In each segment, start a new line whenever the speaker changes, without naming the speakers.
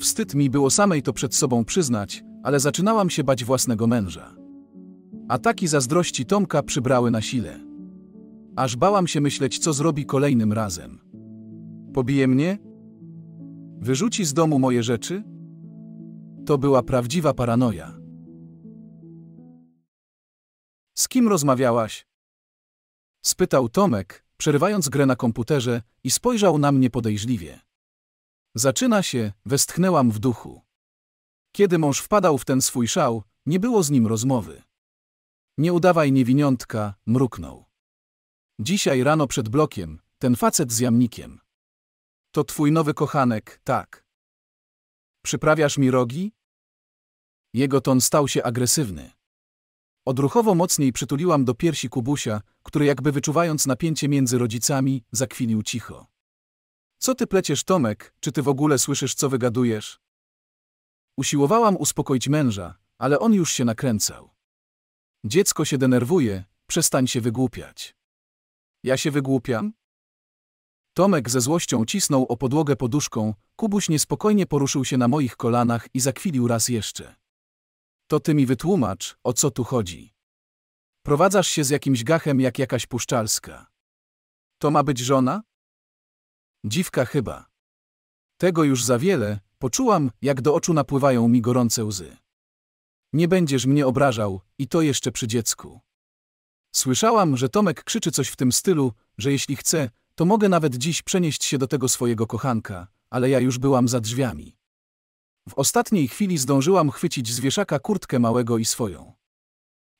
Wstyd mi było samej to przed sobą przyznać, ale zaczynałam się bać własnego męża. Ataki zazdrości Tomka przybrały na sile. Aż bałam się myśleć, co zrobi kolejnym razem. Pobije mnie? Wyrzuci z domu moje rzeczy? To była prawdziwa paranoja. Z kim rozmawiałaś? Spytał Tomek, przerywając grę na komputerze i spojrzał na mnie podejrzliwie. Zaczyna się, westchnęłam w duchu. Kiedy mąż wpadał w ten swój szał, nie było z nim rozmowy. Nie udawaj niewiniątka, mruknął. Dzisiaj rano przed blokiem, ten facet z jamnikiem. To twój nowy kochanek, tak. Przyprawiasz mi rogi? Jego ton stał się agresywny. Odruchowo mocniej przytuliłam do piersi Kubusia, który jakby wyczuwając napięcie między rodzicami, zakwilił cicho. Co ty pleciesz, Tomek? Czy ty w ogóle słyszysz, co wygadujesz? Usiłowałam uspokoić męża, ale on już się nakręcał. Dziecko się denerwuje, przestań się wygłupiać. Ja się wygłupiam? Tomek ze złością cisnął o podłogę poduszką, Kubuś niespokojnie poruszył się na moich kolanach i zakwilił raz jeszcze. To ty mi wytłumacz, o co tu chodzi. Prowadzasz się z jakimś gachem jak jakaś puszczalska. To ma być żona? Dziwka chyba. Tego już za wiele, poczułam, jak do oczu napływają mi gorące łzy. Nie będziesz mnie obrażał, i to jeszcze przy dziecku. Słyszałam, że Tomek krzyczy coś w tym stylu, że jeśli chcę, to mogę nawet dziś przenieść się do tego swojego kochanka, ale ja już byłam za drzwiami. W ostatniej chwili zdążyłam chwycić z wieszaka kurtkę małego i swoją.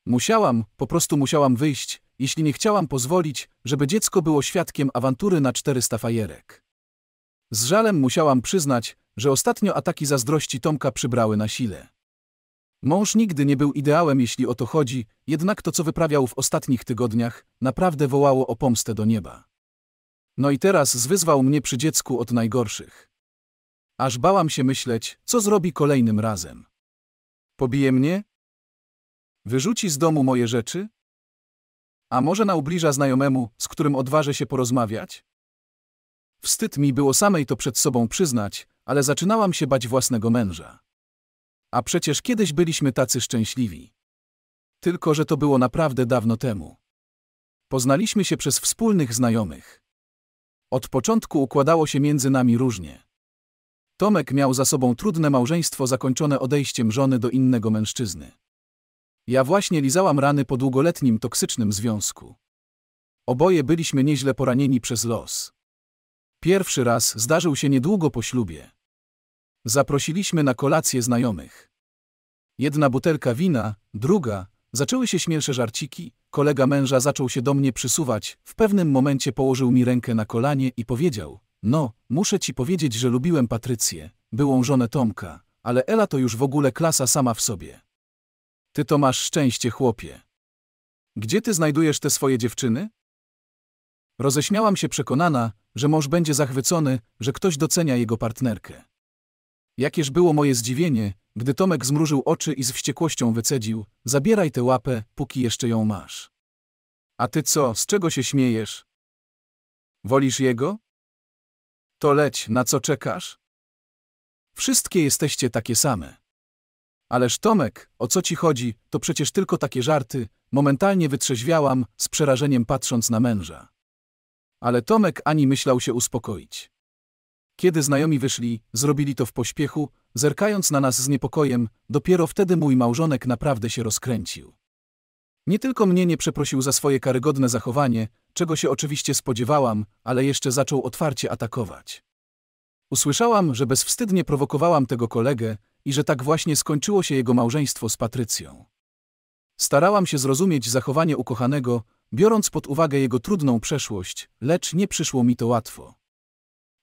Musiałam, po prostu musiałam wyjść, jeśli nie chciałam pozwolić, żeby dziecko było świadkiem awantury na 400 fajerek. Z żalem musiałam przyznać, że ostatnio ataki zazdrości Tomka przybrały na sile. Mąż nigdy nie był ideałem, jeśli o to chodzi, jednak to, co wyprawiał w ostatnich tygodniach, naprawdę wołało o pomstę do nieba. No i teraz zwyzwał mnie przy dziecku od najgorszych. Aż bałam się myśleć, co zrobi kolejnym razem. Pobije mnie? Wyrzuci z domu moje rzeczy? A może naubliża znajomemu, z którym odważę się porozmawiać? Wstyd mi było samej to przed sobą przyznać, ale zaczynałam się bać własnego męża. A przecież kiedyś byliśmy tacy szczęśliwi. Tylko, że to było naprawdę dawno temu. Poznaliśmy się przez wspólnych znajomych. Od początku układało się między nami różnie. Tomek miał za sobą trudne małżeństwo zakończone odejściem żony do innego mężczyzny. Ja właśnie lizałam rany po długoletnim toksycznym związku. Oboje byliśmy nieźle poranieni przez los. Pierwszy raz zdarzył się niedługo po ślubie. Zaprosiliśmy na kolację znajomych. Jedna butelka wina, druga, zaczęły się śmielsze żarciki, kolega męża zaczął się do mnie przysuwać, w pewnym momencie położył mi rękę na kolanie i powiedział, no, muszę ci powiedzieć, że lubiłem Patrycję, byłą żonę Tomka, ale Ela to już w ogóle klasa sama w sobie. Ty to masz szczęście, chłopie. Gdzie ty znajdujesz te swoje dziewczyny? Roześmiałam się przekonana, że mąż będzie zachwycony, że ktoś docenia jego partnerkę. Jakież było moje zdziwienie, gdy Tomek zmrużył oczy i z wściekłością wycedził: Zabieraj tę łapę, póki jeszcze ją masz. A ty co, z czego się śmiejesz? Wolisz jego? To leć, na co czekasz? Wszystkie jesteście takie same. Ależ Tomek, o co ci chodzi, to przecież tylko takie żarty, momentalnie wytrzeźwiałam, z przerażeniem patrząc na męża. Ale Tomek ani myślał się uspokoić. Kiedy znajomi wyszli, zrobili to w pośpiechu, zerkając na nas z niepokojem, dopiero wtedy mój małżonek naprawdę się rozkręcił. Nie tylko mnie nie przeprosił za swoje karygodne zachowanie, czego się oczywiście spodziewałam, ale jeszcze zaczął otwarcie atakować. Usłyszałam, że bezwstydnie prowokowałam tego kolegę, i że tak właśnie skończyło się jego małżeństwo z Patrycją. Starałam się zrozumieć zachowanie ukochanego, biorąc pod uwagę jego trudną przeszłość, lecz nie przyszło mi to łatwo.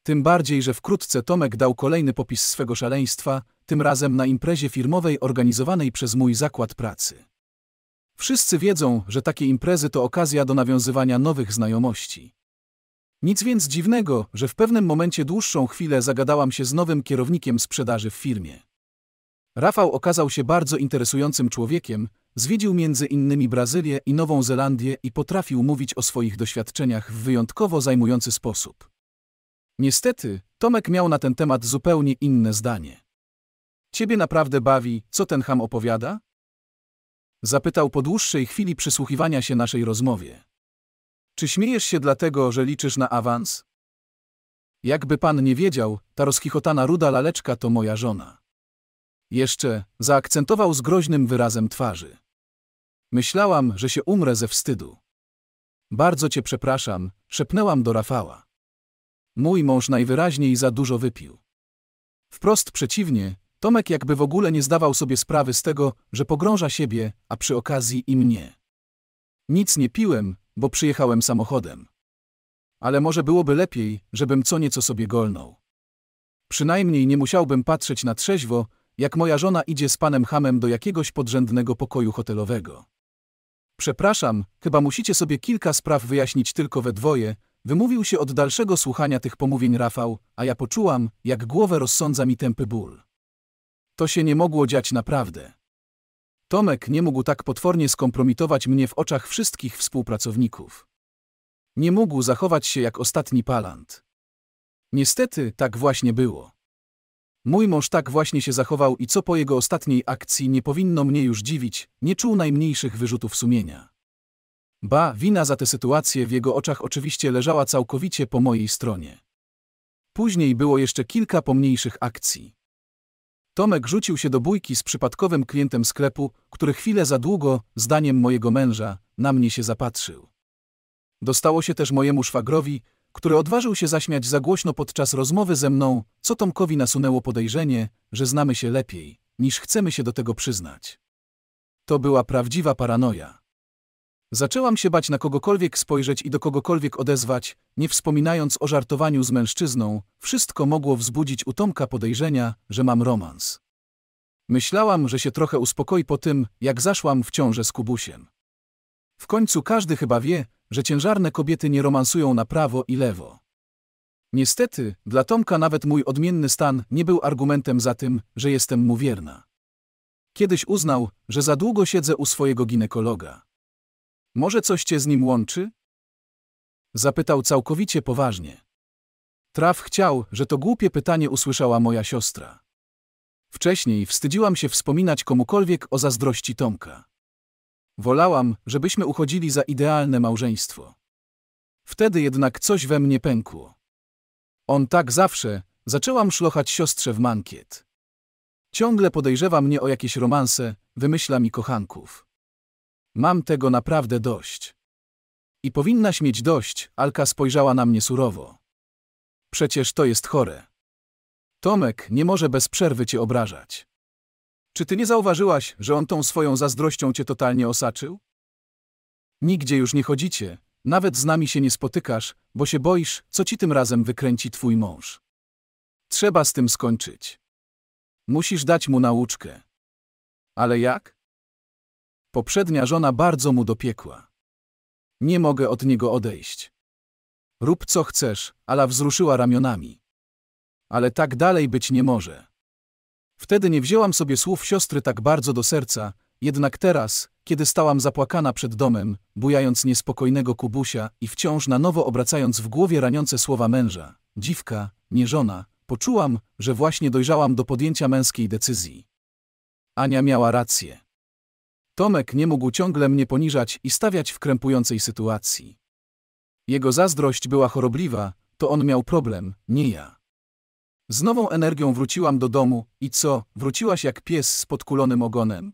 Tym bardziej, że wkrótce Tomek dał kolejny popis swego szaleństwa, tym razem na imprezie firmowej organizowanej przez mój zakład pracy. Wszyscy wiedzą, że takie imprezy to okazja do nawiązywania nowych znajomości. Nic więc dziwnego, że w pewnym momencie dłuższą chwilę zagadałam się z nowym kierownikiem sprzedaży w firmie. Rafał okazał się bardzo interesującym człowiekiem, zwiedził między innymi Brazylię i Nową Zelandię i potrafił mówić o swoich doświadczeniach w wyjątkowo zajmujący sposób. Niestety, Tomek miał na ten temat zupełnie inne zdanie. Ciebie naprawdę bawi, co ten ham opowiada? Zapytał po dłuższej chwili przysłuchiwania się naszej rozmowie. Czy śmiejesz się dlatego, że liczysz na awans? Jakby pan nie wiedział, ta rozchichotana ruda laleczka to moja żona. Jeszcze zaakcentował z groźnym wyrazem twarzy. Myślałam, że się umrę ze wstydu. Bardzo cię przepraszam, szepnęłam do Rafała. Mój mąż najwyraźniej za dużo wypił. Wprost przeciwnie, Tomek jakby w ogóle nie zdawał sobie sprawy z tego, że pogrąża siebie, a przy okazji i mnie. Nic nie piłem, bo przyjechałem samochodem. Ale może byłoby lepiej, żebym co nieco sobie golnął. Przynajmniej nie musiałbym patrzeć na trzeźwo, jak moja żona idzie z panem Hamem do jakiegoś podrzędnego pokoju hotelowego. Przepraszam, chyba musicie sobie kilka spraw wyjaśnić tylko we dwoje, wymówił się od dalszego słuchania tych pomówień Rafał, a ja poczułam, jak głowę rozsądza mi tępy ból. To się nie mogło dziać naprawdę. Tomek nie mógł tak potwornie skompromitować mnie w oczach wszystkich współpracowników. Nie mógł zachować się jak ostatni palant. Niestety, tak właśnie było. Mój mąż tak właśnie się zachował i co po jego ostatniej akcji nie powinno mnie już dziwić, nie czuł najmniejszych wyrzutów sumienia. Ba, wina za tę sytuację w jego oczach oczywiście leżała całkowicie po mojej stronie. Później było jeszcze kilka pomniejszych akcji. Tomek rzucił się do bójki z przypadkowym klientem sklepu, który chwilę za długo, zdaniem mojego męża, na mnie się zapatrzył. Dostało się też mojemu szwagrowi, który odważył się zaśmiać za głośno podczas rozmowy ze mną, co Tomkowi nasunęło podejrzenie, że znamy się lepiej, niż chcemy się do tego przyznać. To była prawdziwa paranoja. Zaczęłam się bać na kogokolwiek spojrzeć i do kogokolwiek odezwać, nie wspominając o żartowaniu z mężczyzną, wszystko mogło wzbudzić u Tomka podejrzenia, że mam romans. Myślałam, że się trochę uspokoi po tym, jak zaszłam w ciążę z Kubusiem. W końcu każdy chyba wie, że ciężarne kobiety nie romansują na prawo i lewo. Niestety, dla Tomka nawet mój odmienny stan nie był argumentem za tym, że jestem mu wierna. Kiedyś uznał, że za długo siedzę u swojego ginekologa. Może coś cię z nim łączy? Zapytał całkowicie poważnie. Traf chciał, że to głupie pytanie usłyszała moja siostra. Wcześniej wstydziłam się wspominać komukolwiek o zazdrości Tomka. Wolałam, żebyśmy uchodzili za idealne małżeństwo. Wtedy jednak coś we mnie pękło. On tak zawsze, zaczęłam szlochać siostrze w mankiet. Ciągle podejrzewa mnie o jakieś romanse, wymyśla mi kochanków. Mam tego naprawdę dość. I powinnaś mieć dość, Alka spojrzała na mnie surowo. Przecież to jest chore. Tomek nie może bez przerwy cię obrażać. Czy ty nie zauważyłaś, że on tą swoją zazdrością cię totalnie osaczył? Nigdzie już nie chodzicie, nawet z nami się nie spotykasz, bo się boisz, co ci tym razem wykręci twój mąż. Trzeba z tym skończyć. Musisz dać mu nauczkę. Ale jak? Poprzednia żona bardzo mu dopiekła. Nie mogę od niego odejść. Rób co chcesz, Ala wzruszyła ramionami. Ale tak dalej być nie może. Wtedy nie wzięłam sobie słów siostry tak bardzo do serca, jednak teraz, kiedy stałam zapłakana przed domem, bujając niespokojnego Kubusia i wciąż na nowo obracając w głowie raniące słowa męża, dziwka, nie żona, poczułam, że właśnie dojrzałam do podjęcia męskiej decyzji. Ania miała rację. Tomek nie mógł ciągle mnie poniżać i stawiać w krępującej sytuacji. Jego zazdrość była chorobliwa, to on miał problem, nie ja. Z nową energią wróciłam do domu i co, wróciłaś jak pies z podkulonym ogonem.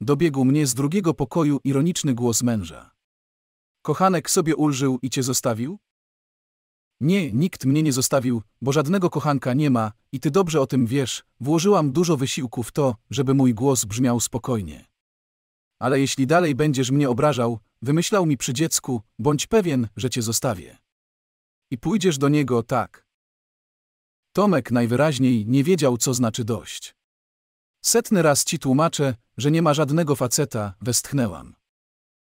Dobiegł mnie z drugiego pokoju ironiczny głos męża. Kochanek sobie ulżył i cię zostawił? Nie, nikt mnie nie zostawił, bo żadnego kochanka nie ma i ty dobrze o tym wiesz, włożyłam dużo wysiłku w to, żeby mój głos brzmiał spokojnie. Ale jeśli dalej będziesz mnie obrażał, wymyślał mi przy dziecku, bądź pewien, że cię zostawię. I pójdziesz do niego, tak. Tomek najwyraźniej nie wiedział, co znaczy dość. Setny raz ci tłumaczę, że nie ma żadnego faceta, westchnęłam.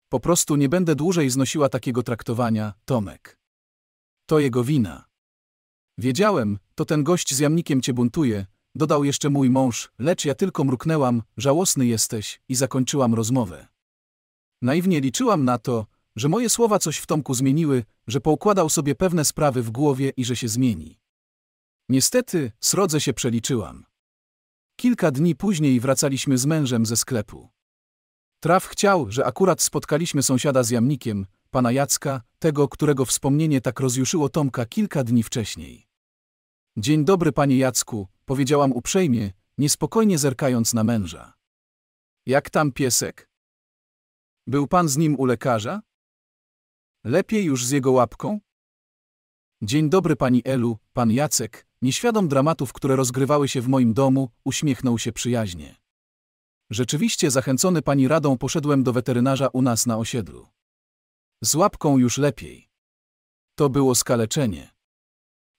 Po prostu nie będę dłużej znosiła takiego traktowania, Tomek. To jego wina. Wiedziałem, to ten gość z jamnikiem cię buntuje, dodał jeszcze mój mąż, lecz ja tylko mruknęłam, żałosny jesteś i zakończyłam rozmowę. Naiwnie liczyłam na to, że moje słowa coś w Tomku zmieniły, że poukładał sobie pewne sprawy w głowie i że się zmieni. Niestety, srodze się przeliczyłam. Kilka dni później wracaliśmy z mężem ze sklepu. Traf chciał, że akurat spotkaliśmy sąsiada z jamnikiem, pana Jacka, tego, którego wspomnienie tak rozjuszyło Tomka kilka dni wcześniej. Dzień dobry, panie Jacku, powiedziałam uprzejmie, niespokojnie zerkając na męża. Jak tam piesek? Był pan z nim u lekarza? Lepiej już z jego łapką? Dzień dobry, pani Elu, pan Jacek, Nieświadom dramatów, które rozgrywały się w moim domu, uśmiechnął się przyjaźnie. Rzeczywiście zachęcony pani radą poszedłem do weterynarza u nas na osiedlu. Z łapką już lepiej. To było skaleczenie.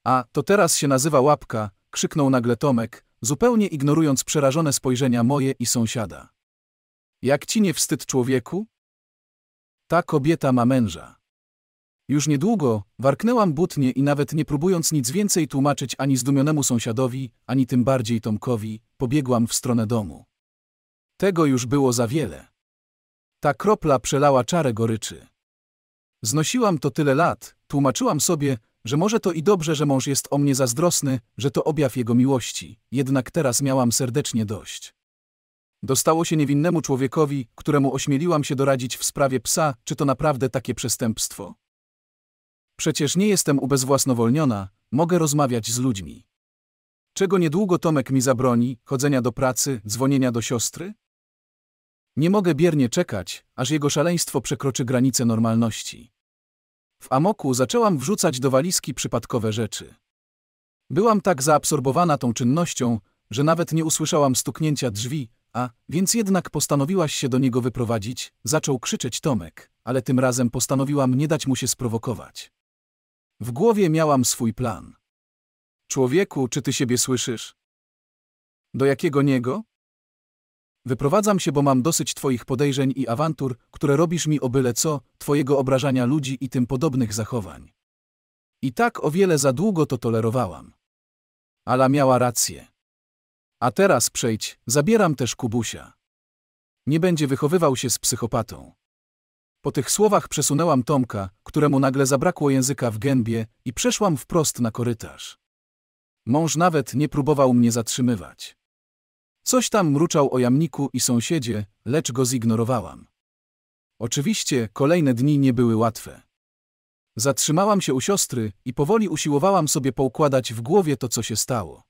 A, to teraz się nazywa łapka, krzyknął nagle Tomek, zupełnie ignorując przerażone spojrzenia moje i sąsiada. Jak ci nie wstyd człowieku? Ta kobieta ma męża. Już niedługo, warknęłam butnie i nawet nie próbując nic więcej tłumaczyć ani zdumionemu sąsiadowi, ani tym bardziej Tomkowi, pobiegłam w stronę domu. Tego już było za wiele. Ta kropla przelała czarę goryczy. Znosiłam to tyle lat, tłumaczyłam sobie, że może to i dobrze, że mąż jest o mnie zazdrosny, że to objaw jego miłości, jednak teraz miałam serdecznie dość. Dostało się niewinnemu człowiekowi, któremu ośmieliłam się doradzić w sprawie psa, czy to naprawdę takie przestępstwo. Przecież nie jestem ubezwłasnowolniona, mogę rozmawiać z ludźmi. Czego niedługo Tomek mi zabroni, chodzenia do pracy, dzwonienia do siostry? Nie mogę biernie czekać, aż jego szaleństwo przekroczy granice normalności. W amoku zaczęłam wrzucać do walizki przypadkowe rzeczy. Byłam tak zaabsorbowana tą czynnością, że nawet nie usłyszałam stuknięcia drzwi, a więc jednak postanowiłaś się do niego wyprowadzić, zaczął krzyczeć Tomek, ale tym razem postanowiłam nie dać mu się sprowokować. W głowie miałam swój plan. Człowieku, czy ty siebie słyszysz? Do jakiego niego? Wyprowadzam się, bo mam dosyć twoich podejrzeń i awantur, które robisz mi o byle co, twojego obrażania ludzi i tym podobnych zachowań. I tak o wiele za długo to tolerowałam. Ala miała rację. A teraz przejdź, zabieram też Kubusia. Nie będzie wychowywał się z psychopatą. Po tych słowach przesunęłam Tomka, któremu nagle zabrakło języka w gębie i przeszłam wprost na korytarz. Mąż nawet nie próbował mnie zatrzymywać. Coś tam mruczał o jamniku i sąsiedzie, lecz go zignorowałam. Oczywiście kolejne dni nie były łatwe. Zatrzymałam się u siostry i powoli usiłowałam sobie poukładać w głowie to, co się stało.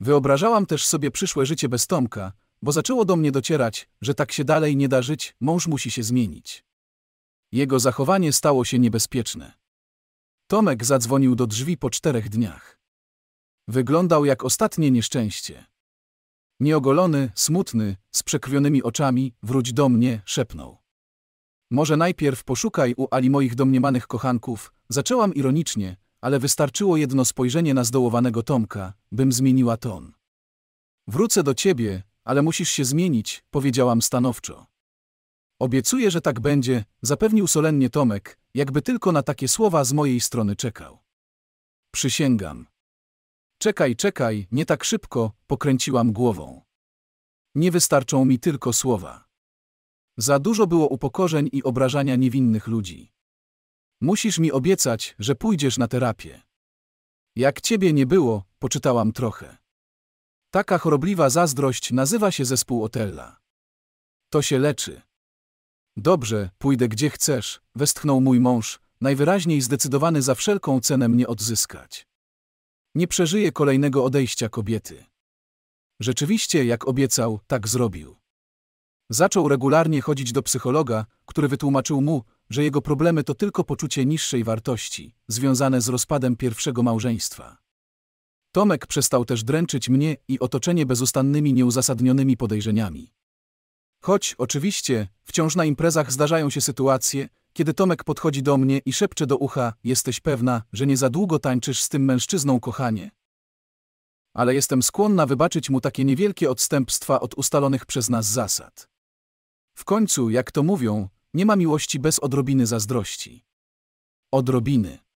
Wyobrażałam też sobie przyszłe życie bez Tomka, bo zaczęło do mnie docierać, że tak się dalej nie da żyć, mąż musi się zmienić. Jego zachowanie stało się niebezpieczne. Tomek zadzwonił do drzwi po czterech dniach. Wyglądał jak ostatnie nieszczęście. Nieogolony, smutny, z przekrwionymi oczami, wróć do mnie, szepnął. Może najpierw poszukaj u Ali moich domniemanych kochanków, zaczęłam ironicznie, ale wystarczyło jedno spojrzenie na zdołowanego Tomka, bym zmieniła ton. Wrócę do ciebie, ale musisz się zmienić, powiedziałam stanowczo. Obiecuję, że tak będzie, zapewnił solennie Tomek, jakby tylko na takie słowa z mojej strony czekał. Przysięgam. Czekaj, czekaj, nie tak szybko, pokręciłam głową. Nie wystarczą mi tylko słowa. Za dużo było upokorzeń i obrażania niewinnych ludzi. Musisz mi obiecać, że pójdziesz na terapię. Jak ciebie nie było, poczytałam trochę. Taka chorobliwa zazdrość nazywa się zespół Otella. To się leczy. Dobrze, pójdę gdzie chcesz, westchnął mój mąż, najwyraźniej zdecydowany za wszelką cenę mnie odzyskać. Nie przeżyję kolejnego odejścia kobiety. Rzeczywiście, jak obiecał, tak zrobił. Zaczął regularnie chodzić do psychologa, który wytłumaczył mu, że jego problemy to tylko poczucie niższej wartości, związane z rozpadem pierwszego małżeństwa. Tomek przestał też dręczyć mnie i otoczenie bezustannymi, nieuzasadnionymi podejrzeniami. Choć, oczywiście, wciąż na imprezach zdarzają się sytuacje, kiedy Tomek podchodzi do mnie i szepcze do ucha: Jesteś pewna, że nie za długo tańczysz z tym mężczyzną, kochanie. Ale jestem skłonna wybaczyć mu takie niewielkie odstępstwa od ustalonych przez nas zasad. W końcu, jak to mówią, nie ma miłości bez odrobiny zazdrości. Odrobiny.